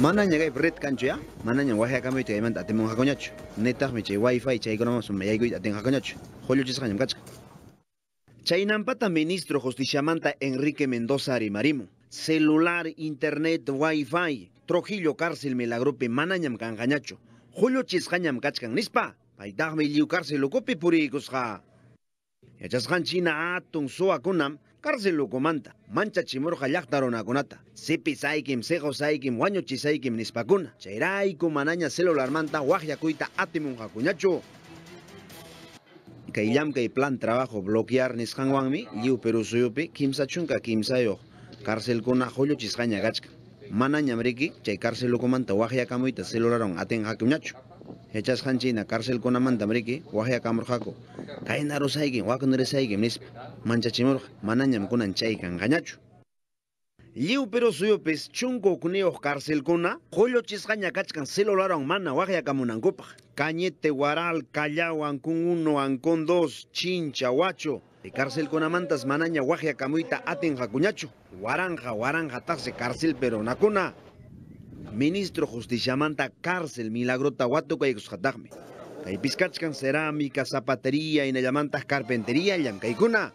Mana que red cancho ya, manaña guaje acá me tiene manta, tengo jacoñacho. Neta, me chay wifi, chay conamos, me yaigo y tengo jacoñacho. Jolio chiscañam cacha. Chaynampata ministro justiciamanta Enrique Mendoza Arimarimo. Celular, internet, wifi. Trojillo cárcel me la grupe Julio canjañacho. Jolio chiscañam nispa. Paitaj me liu cárcel lo cope puri china atung soa kunam lo comanta, mancha chimorja a conata, sepi saikim, sejo saikim, guaño chisaikim nispacuna, chairaico manaña celular manta, guajacuita atimun jacuñacho. Kaillam y plan trabajo bloquear nishanwanmi, liu peru suyupi, kimsa chunka kimsayo, cárcel con ajoyo chisgaña gachka. Manaña mriki, chay lo comanta, guajacamuita celularon aten jacuñacho. ह्याच्यासखांचीना कार्सेल कोना मानता मरे कि वाहया कामर खाको कायना रोसाइगे mis साइगे nis manchachimur manañam kunan chaykan gañachu lliw pero suyupis pues, chunko kunioq karsilkuna qulluchisqaña selo celularon mana waqyakamunankupaq cañete waral callao ancon uno ancon dos chincha huacho karsilkunamantas manaña guaranja guaranja waranja cárcel pero nakuna ministro justicia, manta, cárcel milagro tahuato caykusqatajmi hay piskachkan cerámica zapatería y carpintería carpentería llamkaykuna